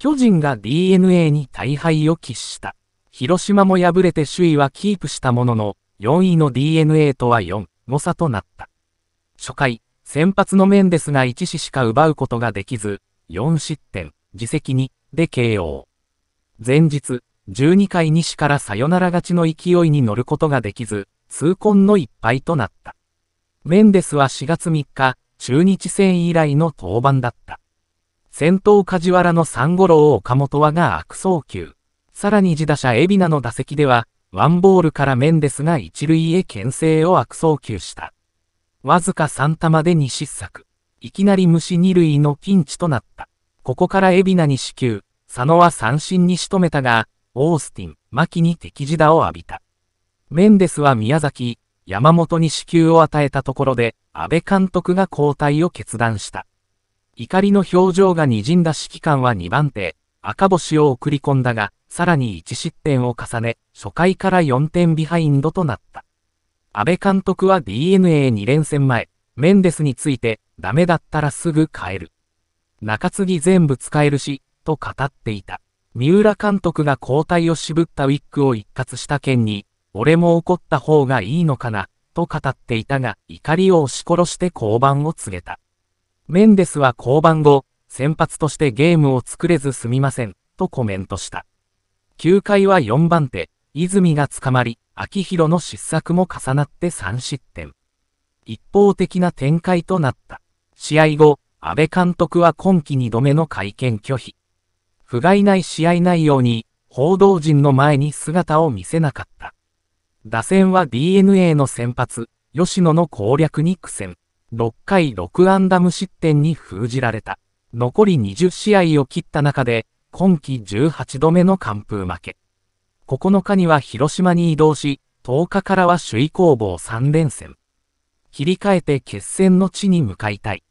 巨人が DNA に大敗を喫した。広島も敗れて首位はキープしたものの、4位の DNA とは4 5差となった。初回、先発のメンデスが1死しか奪うことができず、4失点、自責2で KO。前日、12回西からサヨナラ勝ちの勢いに乗ることができず、痛恨の一敗となった。メンデスは4月3日、中日戦以来の登板だった。先頭梶原の三五郎岡本はが悪送球。さらに自打者海老名の打席では、ワンボールからメンデスが一塁へ牽制を悪送球した。わずか3玉で二失策。いきなり虫二塁のピンチとなった。ここから海老名に死球、佐野は三振に仕留めたが、オースティン、牧に敵地打を浴びた。メンデスは宮崎、山本に死球を与えたところで、安倍監督が交代を決断した。怒りの表情が滲んだ指揮官は2番手、赤星を送り込んだが、さらに1失点を重ね、初回から4点ビハインドとなった。安倍監督は DNA2 連戦前、メンデスについて、ダメだったらすぐ変える。中継ぎ全部使えるし、と語っていた。三浦監督が交代を渋ったウィッグを一括した件に、俺も怒った方がいいのかな、と語っていたが、怒りを押し殺して降板を告げた。メンデスは降板後、先発としてゲームを作れずすみません、とコメントした。9回は4番手、泉が捕まり、秋広の失策も重なって3失点。一方的な展開となった。試合後、安倍監督は今季2度目の会見拒否。不甲斐ない試合内容に、報道陣の前に姿を見せなかった。打線は DNA の先発、吉野の攻略に苦戦。6回6安打無失点に封じられた。残り20試合を切った中で、今季18度目の完封負け。9日には広島に移動し、10日からは首位攻防3連戦。切り替えて決戦の地に向かいたい。